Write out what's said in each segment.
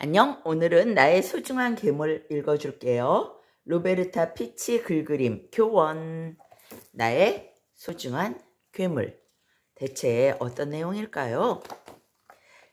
안녕 오늘은 나의 소중한 괴물 읽어줄게요 로베르타 피치 글그림 교원 나의 소중한 괴물 대체 어떤 내용일까요?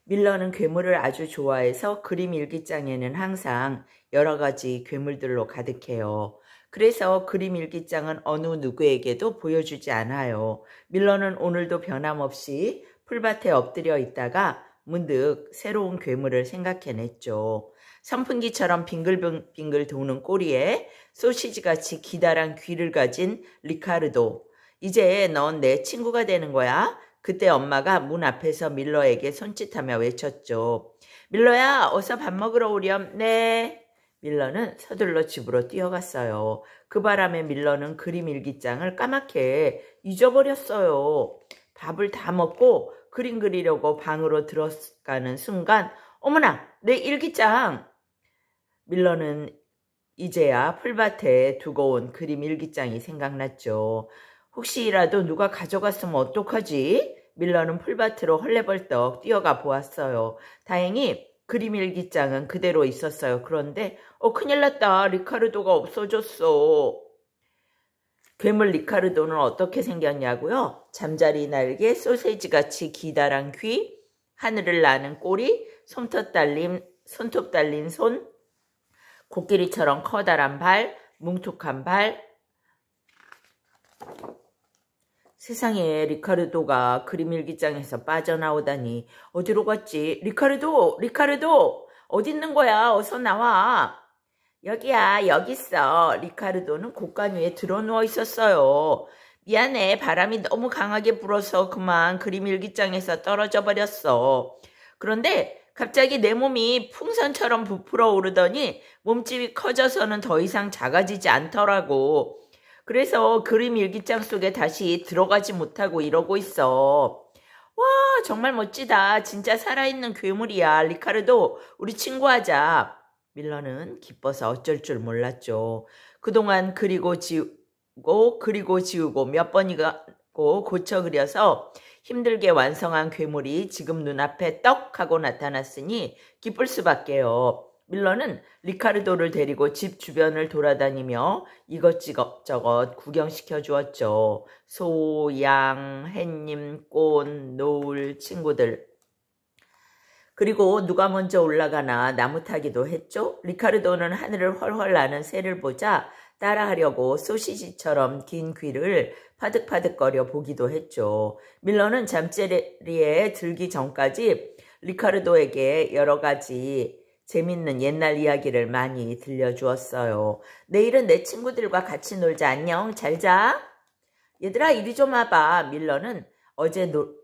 밀러는 괴물을 아주 좋아해서 그림 일기장에는 항상 여러 가지 괴물들로 가득해요. 그래서 그림 일기장은 어느 누구에게도 보여주지 않아요. 밀러는 오늘도 변함없이 풀밭에 엎드려 있다가 문득 새로운 괴물을 생각해냈죠. 선풍기처럼 빙글빙글 도는 꼬리에 소시지같이 기다란 귀를 가진 리카르도. 이제 넌 내 친구가 되는 거야. 그때 엄마가 문 앞에서 밀러에게 손짓하며 외쳤죠. 밀러야 어서 밥 먹으러 오렴. 네. 밀러는 서둘러 집으로 뛰어갔어요. 그 바람에 밀러는 그림 일기장을 까맣게 잊어버렸어요. 밥을 다 먹고 그림 그리려고 방으로 들어가는 순간 어머나 내 일기장! 밀러는 이제야 풀밭에 두고 온 그림 일기장이 생각났죠. 혹시라도 누가 가져갔으면 어떡하지? 밀러는 풀밭으로 헐레벌떡 뛰어가 보았어요. 다행히 그림 일기장은 그대로 있었어요. 그런데 어 큰일 났다. 리카르도가 없어졌어. 괴물 리카르도는 어떻게 생겼냐고요? 잠자리 날개, 소세지같이 기다란 귀, 하늘을 나는 꼬리, 손톱 달린, 손톱 달린 손, 코끼리처럼 커다란 발, 뭉툭한 발. 세상에 리카르도가 그림 일기장에서 빠져나오다니 어디로 갔지? 리카르도! 리카르도! 어디 있는 거야? 어서 나와! 여기야 여기 있어. 리카르도는 곡간 위에 드러누워 있었어요. 미안해 바람이 너무 강하게 불어서 그만 그림 일기장에서 떨어져 버렸어. 그런데 갑자기 내 몸이 풍선처럼 부풀어 오르더니 몸집이 커져서는 더 이상 작아지지 않더라고. 그래서 그림 일기장 속에 다시 들어가지 못하고 이러고 있어. 와 정말 멋지다. 진짜 살아있는 괴물이야. 리카르도 우리 친구하자. 밀러는 기뻐서 어쩔 줄 몰랐죠. 그동안 그리고 지우고 그리고 지우고 몇 번이고 고쳐 그려서 힘들게 완성한 괴물이 지금 눈앞에 떡 하고 나타났으니 기쁠 수밖에요. 밀러는 리카르도를 데리고 집 주변을 돌아다니며 이것저것 구경시켜 주었죠. 소, 양, 햇님, 꽃, 노을, 친구들. 그리고 누가 먼저 올라가나 나무 타기도 했죠. 리카르도는 하늘을 훨훨 나는 새를 보자 따라하려고 소시지처럼 긴 귀를 파득파득거려 보기도 했죠. 밀러는 잠자리에 들기 전까지 리카르도에게 여러 가지 재밌는 옛날 이야기를 많이 들려주었어요. 내일은 내 친구들과 같이 놀자. 안녕. 잘 자. 얘들아 이리 좀 와봐. 밀러는 어제 노,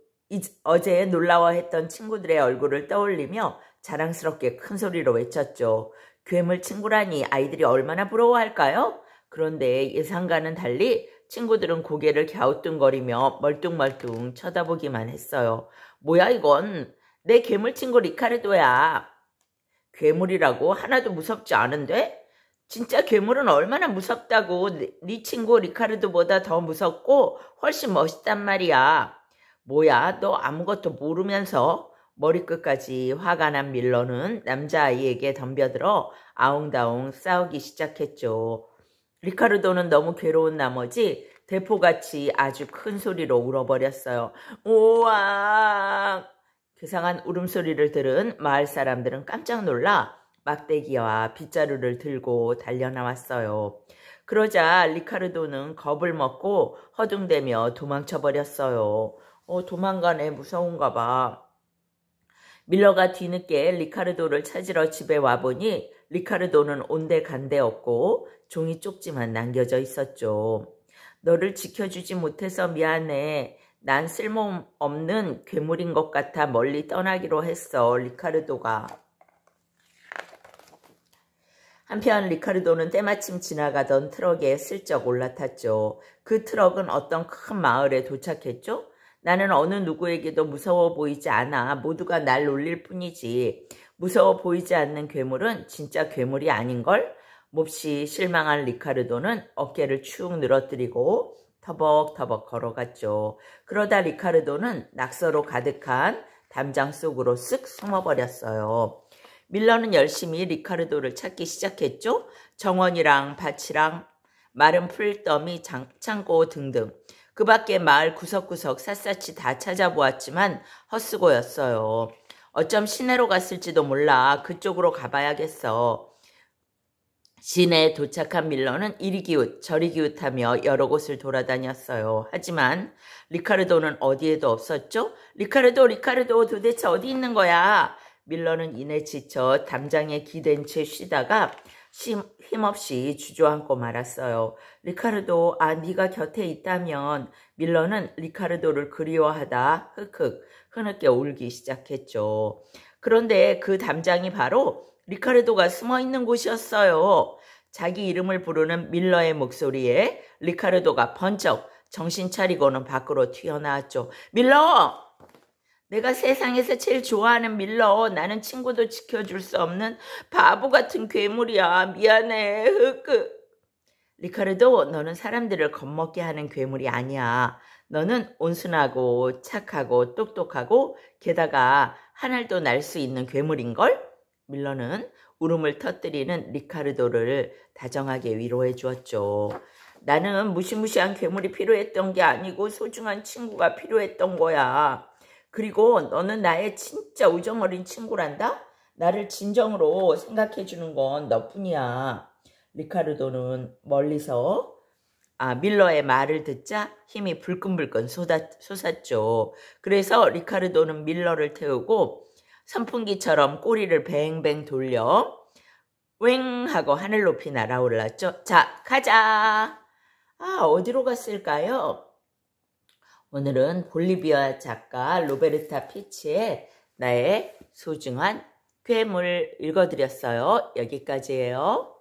어제 놀라워했던 친구들의 얼굴을 떠올리며 자랑스럽게 큰 소리로 외쳤죠. 괴물 친구라니 아이들이 얼마나 부러워할까요? 그런데 예상과는 달리 친구들은 고개를 갸우뚱거리며 멀뚱멀뚱 쳐다보기만 했어요. 뭐야 이건 내 괴물 친구 리카르도야. 괴물이라고 하나도 무섭지 않은데? 진짜 괴물은 얼마나 무섭다고 네, 네 친구 리카르도보다 더 무섭고 훨씬 멋있단 말이야. 뭐야 너 아무것도 모르면서 머리끝까지 화가 난 밀러는 남자아이에게 덤벼들어 아웅다웅 싸우기 시작했죠. 리카르도는 너무 괴로운 나머지 대포같이 아주 큰 소리로 울어버렸어요. 우와! 괴상한 울음소리를 들은 마을 사람들은 깜짝 놀라 막대기와 빗자루를 들고 달려나왔어요. 그러자 리카르도는 겁을 먹고 허둥대며 도망쳐버렸어요. 어, 도망가네. 무서운가 봐. 밀러가 뒤늦게 리카르도를 찾으러 집에 와보니 리카르도는 온데간데 없고 종이 쪽지만 남겨져 있었죠. 너를 지켜주지 못해서 미안해. 난 쓸모없는 괴물인 것 같아 멀리 떠나기로 했어. 리카르도가. 한편 리카르도는 때마침 지나가던 트럭에 슬쩍 올라탔죠. 그 트럭은 어떤 큰 마을에 도착했죠. 나는 어느 누구에게도 무서워 보이지 않아. 모두가 날 놀릴 뿐이지. 무서워 보이지 않는 괴물은 진짜 괴물이 아닌걸? 몹시 실망한 리카르도는 어깨를 축 늘어뜨리고 터벅터벅 걸어갔죠. 그러다 리카르도는 낙서로 가득한 담장 속으로 쓱 숨어버렸어요. 밀러는 열심히 리카르도를 찾기 시작했죠. 정원이랑 밭이랑 마른 풀더미, 창고 등등 그 밖에 마을 구석구석 샅샅이 다 찾아보았지만 헛수고였어요. 어쩜 시내로 갔을지도 몰라 그쪽으로 가봐야겠어. 시내에 도착한 밀러는 이리 기웃 저리 기웃하며 여러 곳을 돌아다녔어요. 하지만 리카르도는 어디에도 없었죠? 리카르도 리카르도 도대체 어디 있는 거야? 밀러는 이내 지쳐 담장에 기댄 채 쉬다가 힘없이 주저앉고 말았어요. 리카르도 아 네가 곁에 있다면 밀러는 리카르도를 그리워하다 흑흑 흐느껴 울기 시작했죠. 그런데 그 담장이 바로 리카르도가 숨어있는 곳이었어요. 자기 이름을 부르는 밀러의 목소리에 리카르도가 번쩍 정신 차리고는 밖으로 튀어나왔죠. 밀러! 내가 세상에서 제일 좋아하는 밀러 나는 친구도 지켜줄 수 없는 바보 같은 괴물이야 미안해 흑흑 리카르도 너는 사람들을 겁먹게 하는 괴물이 아니야 너는 온순하고 착하고 똑똑하고 게다가 하늘도 날 수 있는 괴물인걸? 밀러는 울음을 터뜨리는 리카르도를 다정하게 위로해 주었죠. 나는 무시무시한 괴물이 필요했던 게 아니고 소중한 친구가 필요했던 거야. 그리고 너는 나의 진짜 우정 어린 친구란다? 나를 진정으로 생각해주는 건 너뿐이야. 리카르도는 멀리서 아, 밀러의 말을 듣자 힘이 불끈불끈 솟아 쏟았죠. 그래서 리카르도는 밀러를 태우고 선풍기처럼 꼬리를 뱅뱅 돌려 웽 하고 하늘 높이 날아올랐죠. 자, 가자. 아, 어디로 갔을까요? 오늘은 볼리비아 작가 로베르타 피치의 나의 소중한 괴물 읽어드렸어요. 여기까지예요.